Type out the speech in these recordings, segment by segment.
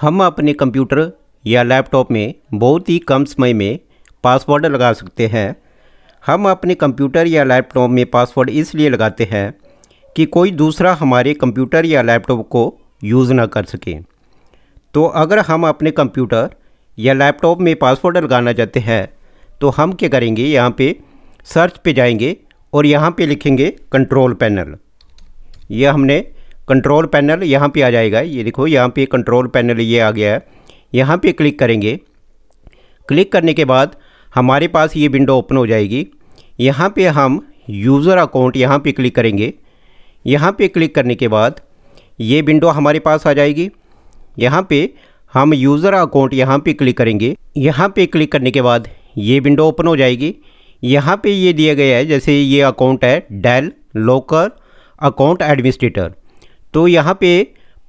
हम अपने कंप्यूटर या लैपटॉप में बहुत ही कम समय में पासवर्ड लगा सकते हैं हम अपने कंप्यूटर या लैपटॉप में पासवर्ड इसलिए लगाते हैं कि कोई दूसरा हमारे कंप्यूटर या लैपटॉप को यूज़ ना कर सके तो अगर हम अपने कंप्यूटर या लैपटॉप में पासवर्ड लगाना चाहते हैं तो हम क्या करेंगे यहाँ पे सर्च पे जाएंगे और यहाँ पे लिखेंगे कंट्रोल पैनल यह हमने कंट्रोल पैनल यहाँ पे आ जाएगा ये देखो यहाँ पे कंट्रोल पैनल ये आ गया है यहाँ पे क्लिक करेंगे क्लिक करने के बाद हमारे पास ये विंडो ओपन हो जाएगी यहाँ पे हम यूज़र अकाउंट यहाँ पे क्लिक करेंगे यहाँ पे क्लिक करने के बाद ये विंडो हमारे पास आ जाएगी यहाँ पे हम यूज़र अकाउंट यहाँ पे क्लिक करेंगे यहाँ पे क्लिक करने के बाद ये विंडो ओपन हो जाएगी यहाँ पे ये दिया गया है जैसे ये अकाउंट है डेल लोकर अकाउंट एडमिनिस्ट्रेटर तो यहाँ पे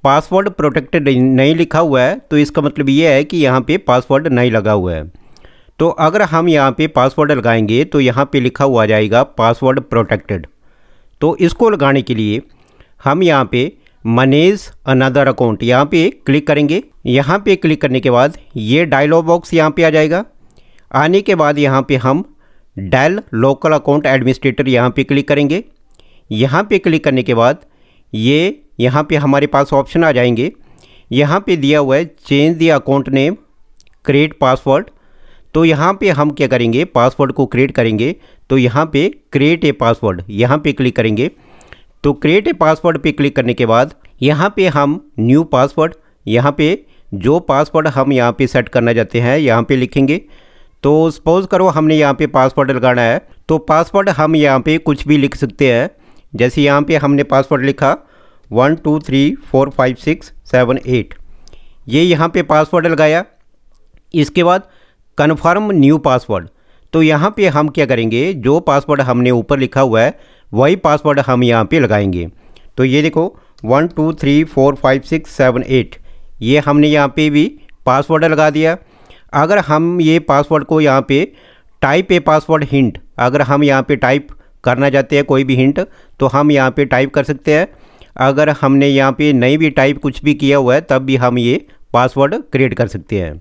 पासवर्ड प्रोटेक्टेड नहीं लिखा हुआ है तो इसका मतलब ये है कि यहाँ पे पासवर्ड नहीं लगा हुआ है तो अगर हम यहाँ पे पासवर्ड लगाएंगे तो यहाँ पे लिखा हुआ जाएगा पासवर्ड प्रोटेक्टेड तो इसको लगाने के लिए हम यहाँ पे मनेज अनदर अकाउंट यहाँ पे क्लिक करेंगे यहाँ पे क्लिक करने के बाद ये डायलॉग बॉक्स यहाँ पे आ जाएगा आने के बाद यहाँ पे हम डेल लोकल अकाउंट एडमिनिस्ट्रेटर यहाँ पे क्लिक करेंगे यहाँ पे क्लिक करने के बाद ये यहाँ पे हमारे पास ऑप्शन आ जाएंगे यहाँ पे दिया हुआ है change the account name create password तो यहाँ पे हम क्या करेंगे पासवर्ड को क्रिएट करेंगे तो यहाँ पे क्रिएट ए पासवर्ड यहाँ पे क्लिक करेंगे तो क्रिएट ए पासवर्ड पे क्लिक करने के बाद यहाँ पे हम न्यू पासवर्ड यहाँ पे जो पासवर्ड हम यहाँ पे सेट करना चाहते हैं यहाँ पे लिखेंगे तो सपोज़ करो हमने यहाँ पे पासवर्ड लगाना है तो पासवर्ड हम यहाँ पे कुछ भी लिख सकते हैं जैसे यहाँ पे हमने पासवर्ड लिखा one two three four five six seven eight ये यहाँ पे पासवर्ड लगाया इसके बाद कन्फर्म न्यू पासवर्ड तो यहाँ पे हम क्या करेंगे जो पासवर्ड हमने ऊपर लिखा हुआ है वही पासवर्ड हम यहाँ पे लगाएंगे तो ये देखो one two three four five six seven eight ये हमने यहाँ पे भी पासवर्ड लगा दिया अगर हम ये पासवर्ड को यहाँ पे टाइप ए पासवर्ड हिंट अगर हम यहाँ पे टाइप करना चाहते हैं कोई भी हिंट तो हम यहाँ पे टाइप कर सकते हैं अगर हमने यहाँ पे नई भी टाइप कुछ भी किया हुआ है तब भी हम ये पासवर्ड क्रिएट कर सकते हैं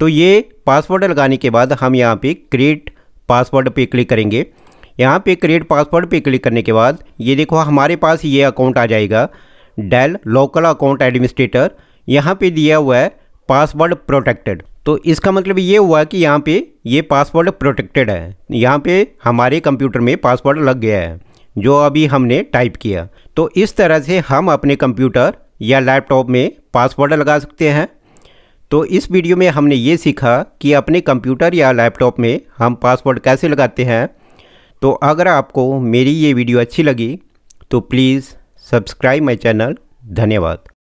तो ये पासवर्ड लगाने के बाद हम यहाँ पे क्रिएट पासवर्ड पे क्लिक करेंगे यहाँ पे क्रिएट पासवर्ड पे क्लिक करने के बाद ये देखो हमारे पास ये अकाउंट आ जाएगा डेल लोकल अकाउंट एडमिनिस्ट्रेटर यहाँ पे दिया हुआ है पासवर्ड प्रोटेक्टेड तो इसका मतलब ये हुआ कि यहाँ पे ये पासवर्ड प्रोटेक्टेड है यहाँ पे हमारे कंप्यूटर में पासवर्ड लग गया है जो अभी हमने टाइप किया तो इस तरह से हम अपने कंप्यूटर या लैपटॉप में पासवर्ड लगा सकते हैं तो इस वीडियो में हमने ये सीखा कि अपने कंप्यूटर या लैपटॉप में हम पासवर्ड कैसे लगाते हैं तो अगर आपको मेरी ये वीडियो अच्छी लगी तो प्लीज़ सब्सक्राइब माई चैनल धन्यवाद